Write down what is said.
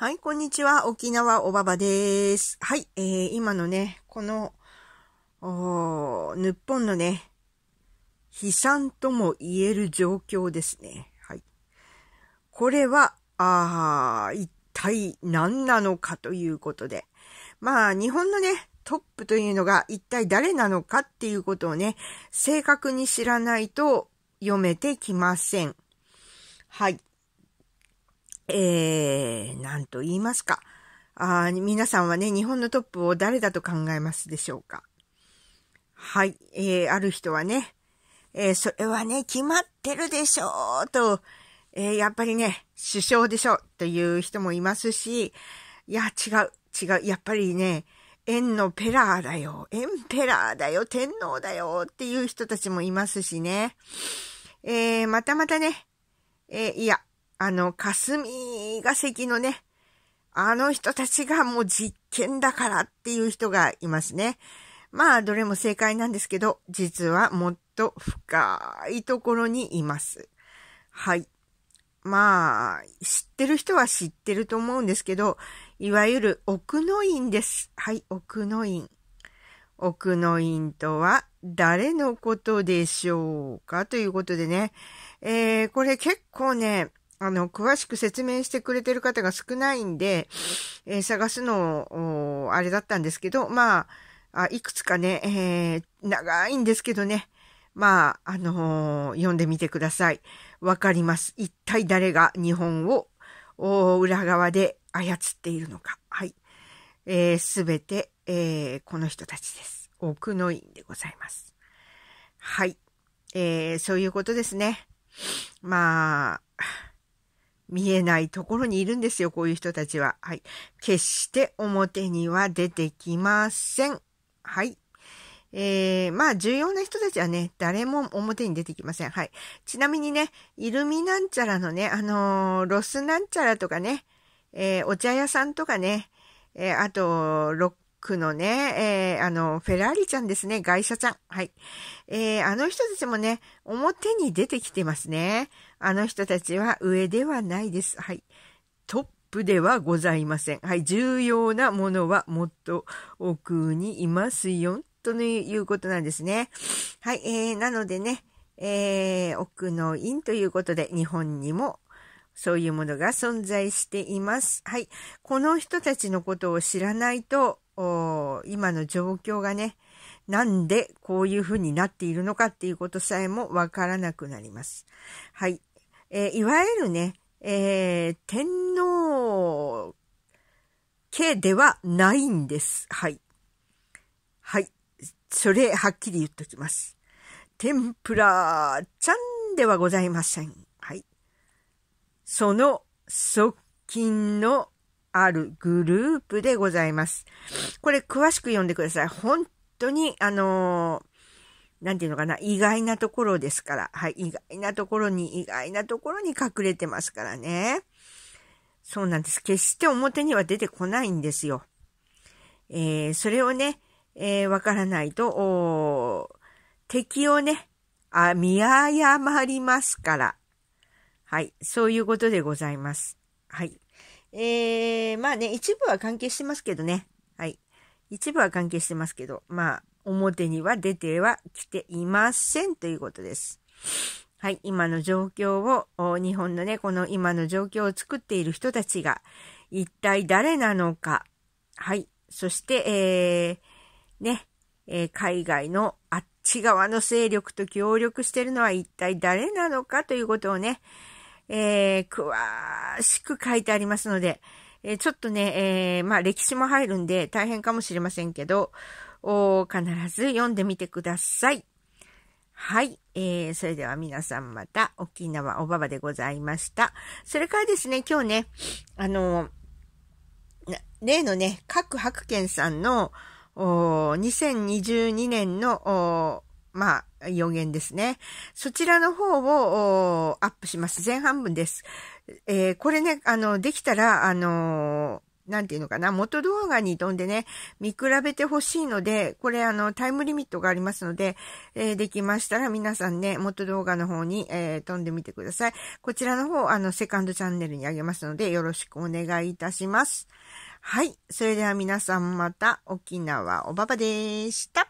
はい、こんにちは。沖縄おばばです。はい、えー、今のね、この、お日本のね、悲惨とも言える状況ですね。はい。これは、あ一体何なのかということで。まあ、日本のね、トップというのが一体誰なのかっていうことをね、正確に知らないと読めてきません。はい。えー、なんと言いますか。あ皆さんはね、日本のトップを誰だと考えますでしょうか。はい。えー、ある人はね、えー、それはね、決まってるでしょうと、えー、やっぱりね、首相でしょうという人もいますし、いや、違う、違う、やっぱりね、縁のペラーだよ、エンペラーだよ、天皇だよっていう人たちもいますしね。えー、またまたね、えー、いや、あの、霞が関のね、あの人たちがもう実験だからっていう人がいますね。まあ、どれも正解なんですけど、実はもっと深いところにいます。はい。まあ、知ってる人は知ってると思うんですけど、いわゆる奥の院です。はい、奥の院。奥の院とは誰のことでしょうかということでね。えー、これ結構ね、あの、詳しく説明してくれてる方が少ないんで、えー、探すの、あれだったんですけど、まあ、あいくつかね、えー、長いんですけどね、まあ、あのー、読んでみてください。わかります。一体誰が日本を裏側で操っているのか。はい。す、えー、べ、て、えー、この人たちです。奥の院でございます。はい。えー、そういうことですね。まあ、見えないところにいるんですよ、こういう人たちは。はい。決して表には出てきません。はい。えー、まあ、重要な人たちはね、誰も表に出てきません。はい。ちなみにね、イルミなんちゃらのね、あのー、ロスなんちゃらとかね、えー、お茶屋さんとかね、えー、あと、クのね、えー、あの、フェラーリちゃんですね、外車ちゃん。はい。えー、あの人たちもね、表に出てきてますね。あの人たちは上ではないです。はい。トップではございません。はい。重要なものはもっと奥にいますよ。ということなんですね。はい。えー、なのでね、えー、奥の院ということで、日本にもそういうものが存在しています。はい。この人たちのことを知らないと、今の状況がね、なんでこういうふうになっているのかっていうことさえもわからなくなります。はい。えー、いわゆるね、えー、天皇家ではないんです。はい。はい。それ、はっきり言っときます。天ぷらちゃんではございません。はい。その側近のあるグループでございます。これ詳しく読んでください。本当に、あのー、なんていうのかな、意外なところですから。はい、意外なところに、意外なところに隠れてますからね。そうなんです。決して表には出てこないんですよ。えー、それをね、えー、わからないと、敵をね、あ、見誤りますから。はい、そういうことでございます。はい。えー、まあね、一部は関係してますけどね。はい。一部は関係してますけど、まあ、表には出てはきていませんということです。はい、今の状況を、日本のね、この今の状況を作っている人たちが、一体誰なのか。はい、そして、えー、ね、えー、海外のあっち側の勢力と協力しているのは一体誰なのかということをね、えー、詳しく書いてありますので、えー、ちょっとね、えー、まあ歴史も入るんで大変かもしれませんけど、お必ず読んでみてください。はい。えー、それでは皆さんまた沖縄おばばでございました。それからですね、今日ね、あの、例のね、各白犬さんのお2022年のまあ、予言ですね。そちらの方をアップします。前半分です。えー、これね、あの、できたら、あのなんていうのかな、元動画に飛んでね、見比べてほしいので、これあの、タイムリミットがありますので、えー、できましたら皆さんね、元動画の方に、えー、飛んでみてください。こちらの方、あの、セカンドチャンネルにあげますので、よろしくお願いいたします。はい。それでは皆さんまた沖縄おばばでした。